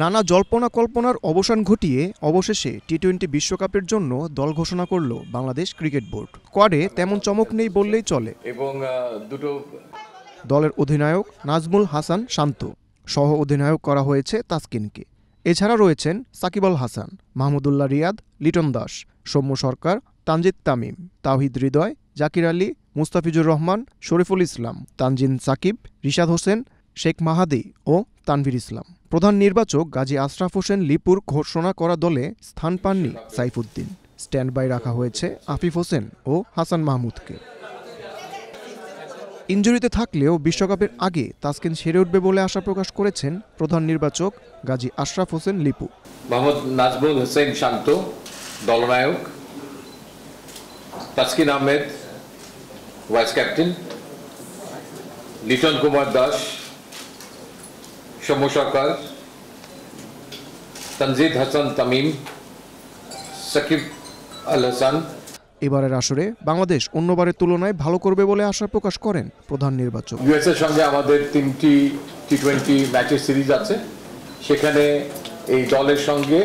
নানা জল্পনা কল্পনার অবসান ঘটিয়ে অবশেষে টি টোয়েন্টি বিশ্বকাপের জন্য দল ঘোষণা করল বাংলাদেশ ক্রিকেট বোর্ড কোয়াডে তেমন চমক নেই বললেই চলে এবং দুটো দলের অধিনায়ক নাজমুল হাসান শান্ত সহ অধিনায়ক করা হয়েছে তাসকিনকে এছাড়া রয়েছেন সাকিব আল হাসান মাহমুদুল্লাহ রিয়াদ লিটন দাস সৌম্য সরকার তানজিদ তামিম তাহিদ হৃদয় জাকির আলী মুস্তাফিজুর রহমান শরীফুল ইসলাম তানজিন সাকিব রিশাদ হোসেন শেখ মাহাদি ও তানভীর ইসলাম প্রধান নির্বাচক গাজী আশরাফ হোসেন লিপুর ঘোষণা করা দলে স্থান পাননি সাইফুদ্দিন স্ট্যান্ড বাই রাখা হয়েছে আফিফ হোসেন ও হাসান মাহমুদকে ইঞ্জুরিতে থাকলেও বিশ্বকাপের আগে তাসকিন সেরে উঠবে বলে আশা প্রকাশ করেছেন প্রধান নির্বাচক গাজী আশরাফ হোসেন লিপু মোহাম্মদ নাজমুল হোসেন শান্ত দলনায়ক তাসকিন আহমেদ ভাইস ক্যাপ্টেন লিটন কুমার দাস সকাল তানজিদ হাসান তামিম সাকিব আল হাসান এবারের আসরে বাংলাদেশ অন্যবারের তুলনায় ভালো করবে বলে আশা প্রকাশ করেন প্রধান নির্বাচক ইউএস এর সঙ্গে আমাদের তিনটি টি টোয়েন্টি ম্যাচের সিরিজ আছে সেখানে এই দলের সঙ্গে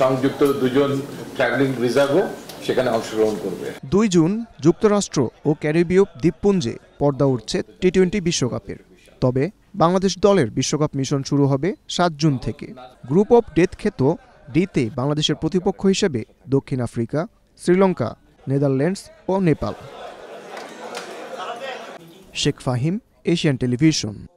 সংযুক্ত দুজন ট্রাভেলিং রিজার্ভও সেখানে অংশগ্রহণ করবে দুই জুন যুক্তরাষ্ট্র ও ক্যারিবীয় দ্বীপপুঞ্জে পর্দা উঠছে টি টোয়েন্টি বিশ্বকাপের তবে বাংলাদেশ দলের বিশ্বকাপ মিশন শুরু হবে সাত জুন থেকে গ্রুপ অফ ডেথ খেত ডিতে বাংলাদেশের প্রতিপক্ষ হিসেবে দক্ষিণ আফ্রিকা শ্রীলঙ্কা নেদারল্যান্ডস ও নেপাল শেখ ফাহিম এশিয়ান টেলিভিশন